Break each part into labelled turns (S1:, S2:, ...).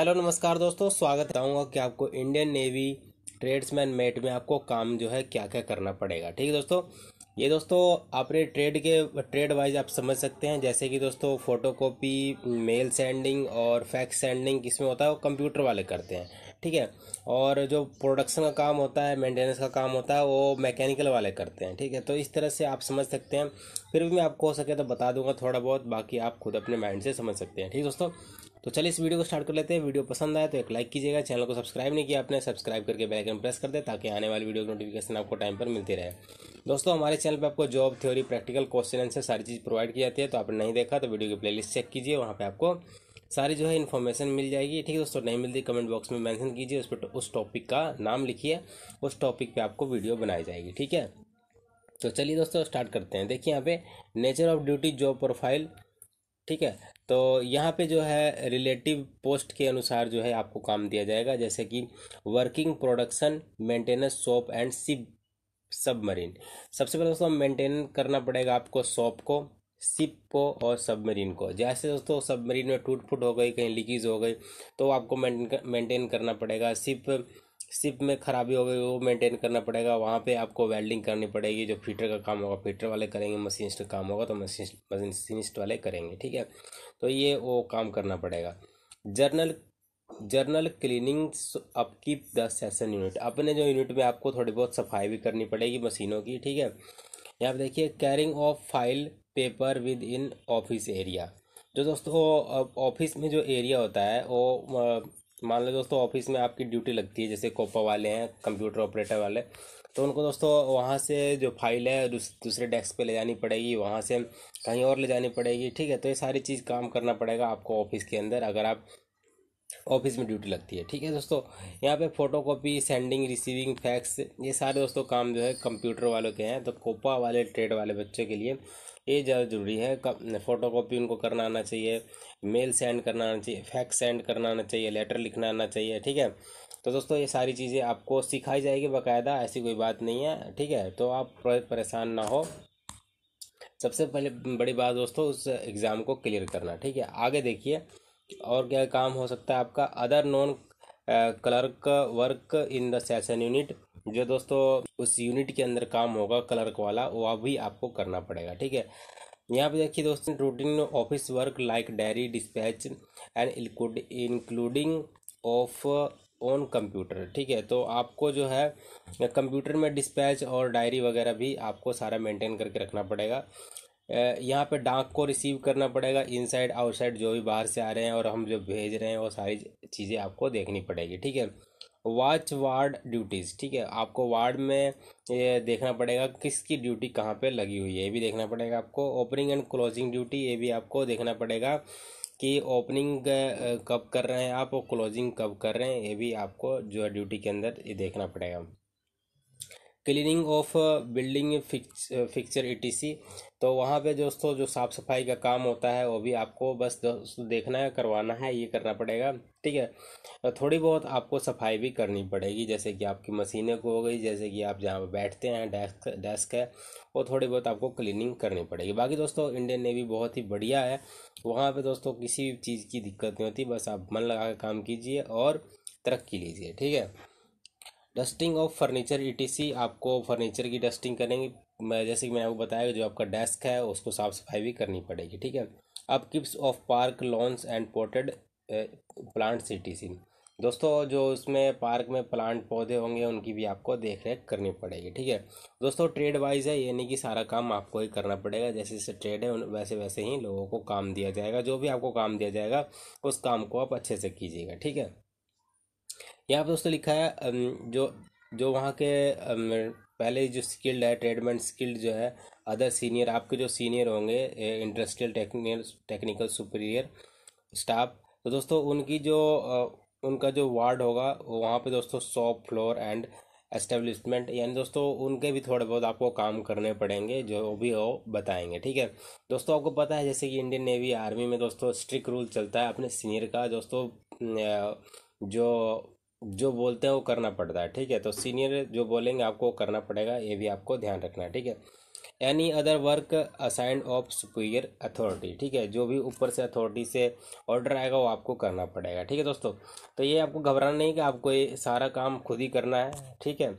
S1: hello नमस्कार दोस्तों स्वागत रहूँगा कि आपको इंडियन नेवी ट्रेड्समैन मेट में आपको काम जो है क्या क्या करना पड़ेगा ठीक है दोस्तों ये दोस्तों अपने ट्रेड के ट्रेड वाइज आप समझ सकते हैं जैसे कि दोस्तों फोटोकॉपी मेल सेंडिंग और फैक्स सेंडिंग किसमें होता है वो कंप्यूटर वाले करते हैं ठीक है और जो प्रोडक्शन का काम होता है मेंटेनेंस का काम होता है वो मैकेनिकल वाले करते हैं ठीक है तो इस तरह से आप समझ सकते हैं फिर भी मैं आपको हो सके तो बता दूंगा थोड़ा बहुत बाकी आप खुद अपने माइंड से समझ सकते हैं ठीक है दोस्तों तो चलिए इस वीडियो को स्टार्ट कर लेते हैं वीडियो पसंद आए तो एक लाइक कीजिएगा चैनल को सब्सक्राइब नहीं किया आपने सब्सक्राइब करके बेल प्रेस कर दे ताकि आने वाली वीडियो की नोटिफिकेशन आपको टाइम पर मिलती रहे दोस्तों हमारे चैनल पर आपको job theory practical question answer सारी चीज़ प्रोवाइड की जाती है तो आपने नहीं देखा तो वीडियो की प्लेलिस्ट चेक कीजिए वहाँ पर आपको सारी जो है इन्फॉर्मेशन मिल जाएगी ठीक है दोस्तों नहीं मिलती कमेंट बॉक्स में मैंशन कीजिए उस पर उस टॉपिक का नाम लिखिए उस टॉपिक पर आपको वीडियो बनाई जाएगी ठीक है तो चलिए दोस्तों स्टार्ट करते हैं देखिए यहाँ पे nature of duty job profile ठीक है तो यहाँ पे जो है रिलेटिव पोस्ट के अनुसार जो है आपको काम दिया जाएगा जैसे कि working production maintenance shop and ship submarine सबसे पहले दोस्तों मेंटेन करना पड़ेगा आपको शॉप को सिप को और सबमरीन को जैसे दोस्तों सबमरीन में टूट फूट हो गई कहीं लीकेज हो गई तो आपको मेंटेन करना पड़ेगा सिप सिप में खराबी हो गई वो मेंटेन करना पड़ेगा वहाँ पे आपको वेल्डिंग करनी पड़ेगी जो फीटर का काम होगा फीटर वाले करेंगे मशीनिस्ट का काम होगा तो मशीन मशीनिस्ट वाले करेंगे ठीक है तो ये वो काम करना पड़ेगा general general cleaning upkeep the section unit अपने जो यूनिट में आपको थोड़ी बहुत सफाई भी करनी पड़ेगी मशीनों की ठीक है यहाँ पर देखिए carrying of file paper within office area जो दोस्तों ऑफिस में जो एरिया होता है वो मान लो दोस्तों ऑफिस में आपकी ड्यूटी लगती है जैसे कोपा वाले हैं कंप्यूटर ऑपरेटर वाले तो उनको दोस्तों वहाँ से जो फाइल है दूसरे डेस्क पे ले जानी पड़ेगी वहाँ से कहीं और ले जानी पड़ेगी ठीक है तो ये सारी चीज़ काम करना पड़ेगा आपको ऑफिस के अंदर अगर आप ऑफिस में ड्यूटी लगती है ठीक है दोस्तों यहाँ पे फ़ोटो सेंडिंग रिसीविंग फैक्स ये सारे दोस्तों काम जो है कंप्यूटर वालों के हैं तो कोपा वाले ट्रेड वाले बच्चों के लिए ये ज़्यादा ज़रूरी है फ़ोटो कॉपी उनको करना आना चाहिए मेल सेंड करना आना चाहिए फैक्स सेंड करना आना चाहिए लेटर लिखना आना चाहिए ठीक है तो दोस्तों ये सारी चीज़ें आपको सिखाई जाएगी बाकायदा ऐसी कोई बात नहीं है ठीक है तो आप परेशान ना हो सबसे पहले बड़ी बात दोस्तों उस एग्ज़ाम को क्लियर करना ठीक है आगे देखिए और क्या काम हो सकता है आपका other non clerk work in the section unit जो दोस्तों उस यूनिट के अंदर काम होगा क्लर्क वाला वो भी आपको करना पड़ेगा ठीक है यहाँ पे देखिए दोस्तों routine office work like diary dispatch and including of on computer ठीक है तो आपको जो है कंप्यूटर में डिस्पैच और डायरी वगैरह भी आपको सारा मेंटेन करके रखना पड़ेगा यहाँ पे डाक को रिसीव करना पड़ेगा इनसाइड आउटसाइड जो भी बाहर से आ रहे हैं और हम जो भेज रहे हैं वो सारी चीज़ें आपको देखनी पड़ेगी ठीक है वॉच वार्ड ड्यूटीज़ ठीक है आपको वार्ड में ये देखना पड़ेगा किसकी ड्यूटी कहाँ पे लगी हुई है ये भी देखना पड़ेगा आपको ओपनिंग एंड क्लोजिंग ड्यूटी ये भी आपको देखना पड़ेगा कि ओपनिंग कब कर रहे हैं आप और क्लोजिंग कब कर रहे हैं ये भी आपको जो है ड्यूटी के अंदर ये देखना पड़ेगा cleaning of building fixture E तो वहाँ पे दोस्तों जो साफ़ सफाई का काम होता है वो भी आपको बस देखना है करवाना है ये करना पड़ेगा ठीक है थोड़ी बहुत आपको सफाई भी करनी पड़ेगी जैसे कि आपकी मशीनें को हो गई जैसे कि आप जहाँ बैठते हैं डेस्क डेस्क है वो थोड़ी बहुत आपको क्लीनिंग करनी पड़ेगी बाकी दोस्तों इंडियन नेवी बहुत ही बढ़िया है वहाँ पर दोस्तों किसी भी चीज़ की दिक्कत नहीं होती बस आप मन लगा कर काम कीजिए और तरक्की लीजिए ठीक है dusting of furniture E e आपको फर्नीचर की डस्टिंग करेंगे मैं जैसे कि मैंने आपको बताया जो आपका डेस्क है उसको साफ़ सफाई भी करनी पड़ेगी ठीक है अब keeps of park lawns and potted plants E e दोस्तों जो उसमें पार्क में प्लांट पौधे होंगे उनकी भी आपको देख रेख करनी पड़ेगी ठीक है दोस्तों ट्रेड वाइज है यानी कि सारा काम आपको ही करना पड़ेगा जैसे जैसे ट्रेड है वैसे वैसे ही लोगों को काम दिया जाएगा जो भी आपको काम दिया जाएगा उस काम को आप अच्छे से कीजिएगा ठीक है यहाँ पर दोस्तों लिखा है जो जो वहाँ के पहले जो स्किल्ड है ट्रेडमैन स्किल्ड जो है अदर सीनियर आपके जो सीनियर होंगे industrial technical technical superior staff तो दोस्तों उनकी जो उनका जो वार्ड होगा वहाँ पे दोस्तों शॉप फ्लोर एंड एस्टेब्लिशमेंट यानी दोस्तों उनके भी थोड़े बहुत आपको काम करने पड़ेंगे जो भी हो बताएंगे ठीक है दोस्तों आपको पता है जैसे कि इंडियन नेवी आर्मी में दोस्तों स्ट्रिक्ट रूल चलता है अपने सीनियर का दोस्तों जो जो बोलते हैं वो करना पड़ता है ठीक है तो सीनियर जो बोलेंगे आपको वो करना पड़ेगा ये भी आपको ध्यान रखना है ठीक है any other work assigned of superior authority ठीक है जो भी ऊपर से अथॉरिटी से ऑर्डर आएगा वो आपको करना पड़ेगा ठीक है दोस्तों तो ये आपको घबराना नहीं कि आपको ये सारा काम खुद ही करना है ठीक है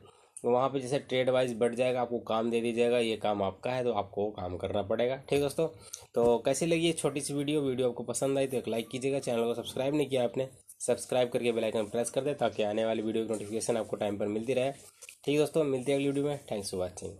S1: वहाँ पे जैसे ट्रेड वाइज बढ़ जाएगा आपको काम दे दिया जाएगा ये काम आपका है तो आपको काम करना पड़ेगा ठीक है दोस्तों तो कैसी लगी ये छोटी सी वीडियो वीडियो आपको पसंद आई तो एक लाइक कीजिएगा चैनल को सब्सक्राइब नहीं किया आपने सब्सक्राइब करके बेल आइकन प्रेस कर दें ताकि आने वाली वीडियो की नोटिफिकेशन आपको टाइम पर मिलती रहे ठीक है दोस्तों मिलते हैं अगली वीडियो में थैंक्स फॉर वॉचिंग